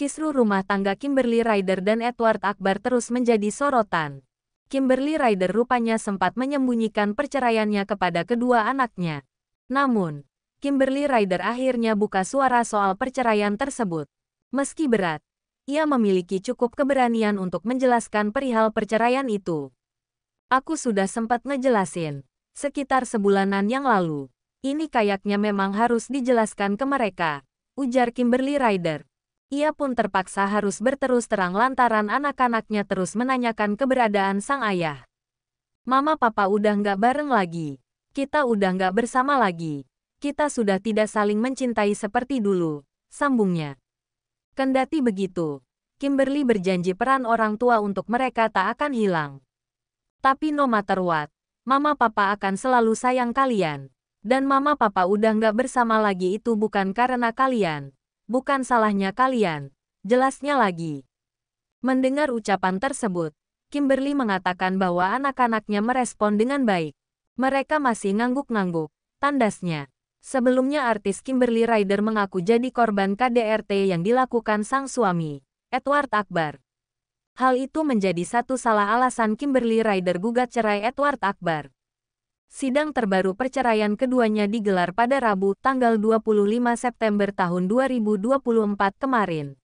kisru rumah tangga Kimberly Ryder dan Edward Akbar terus menjadi sorotan. Kimberly Ryder rupanya sempat menyembunyikan perceraiannya kepada kedua anaknya. Namun, Kimberly Ryder akhirnya buka suara soal perceraian tersebut. Meski berat, ia memiliki cukup keberanian untuk menjelaskan perihal perceraian itu. Aku sudah sempat ngejelasin, sekitar sebulanan yang lalu. Ini kayaknya memang harus dijelaskan ke mereka, ujar Kimberly Ryder. Ia pun terpaksa harus berterus terang lantaran anak-anaknya terus menanyakan keberadaan sang ayah. Mama papa udah nggak bareng lagi. Kita udah nggak bersama lagi. Kita sudah tidak saling mencintai seperti dulu, sambungnya. Kendati begitu, Kimberly berjanji peran orang tua untuk mereka tak akan hilang. Tapi no matter what, mama papa akan selalu sayang kalian. Dan mama papa udah nggak bersama lagi itu bukan karena kalian, bukan salahnya kalian. Jelasnya lagi. Mendengar ucapan tersebut, Kimberly mengatakan bahwa anak-anaknya merespon dengan baik. Mereka masih ngangguk-ngangguk, tandasnya. Sebelumnya artis Kimberly Ryder mengaku jadi korban KDRT yang dilakukan sang suami, Edward Akbar. Hal itu menjadi satu salah alasan Kimberly Ryder gugat cerai Edward Akbar. Sidang terbaru perceraian keduanya digelar pada Rabu, tanggal 25 September tahun 2024 kemarin.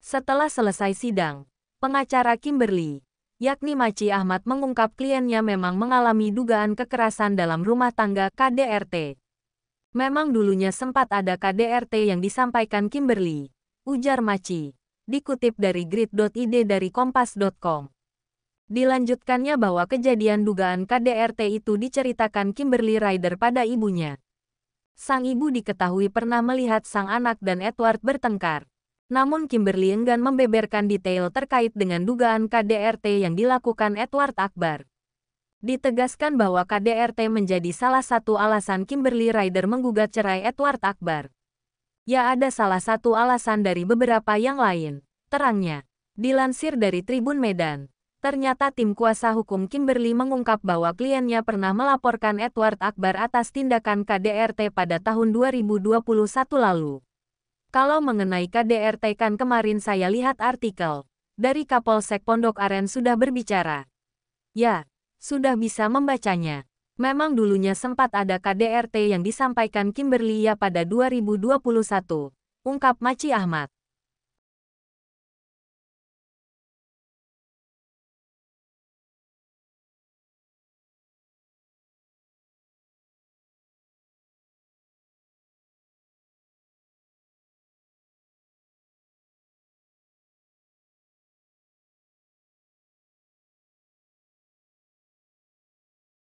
Setelah selesai sidang, pengacara Kimberly, yakni Maci Ahmad mengungkap kliennya memang mengalami dugaan kekerasan dalam rumah tangga KDRT. Memang dulunya sempat ada KDRT yang disampaikan Kimberly, ujar Maci, dikutip dari grid.id dari kompas.com. Dilanjutkannya bahwa kejadian dugaan KDRT itu diceritakan Kimberly Ryder pada ibunya. Sang ibu diketahui pernah melihat sang anak dan Edward bertengkar. Namun Kimberly enggan membeberkan detail terkait dengan dugaan KDRT yang dilakukan Edward Akbar. Ditegaskan bahwa KDRT menjadi salah satu alasan Kimberly Ryder menggugat cerai Edward Akbar. Ya ada salah satu alasan dari beberapa yang lain, terangnya. Dilansir dari Tribun Medan. Ternyata tim kuasa hukum Kimberly mengungkap bahwa kliennya pernah melaporkan Edward Akbar atas tindakan KDRT pada tahun 2021 lalu. Kalau mengenai KDRT kan kemarin saya lihat artikel dari Kapolsek Pondok Aren sudah berbicara. Ya, sudah bisa membacanya. Memang dulunya sempat ada KDRT yang disampaikan Kimberly ya pada 2021, ungkap Maci Ahmad.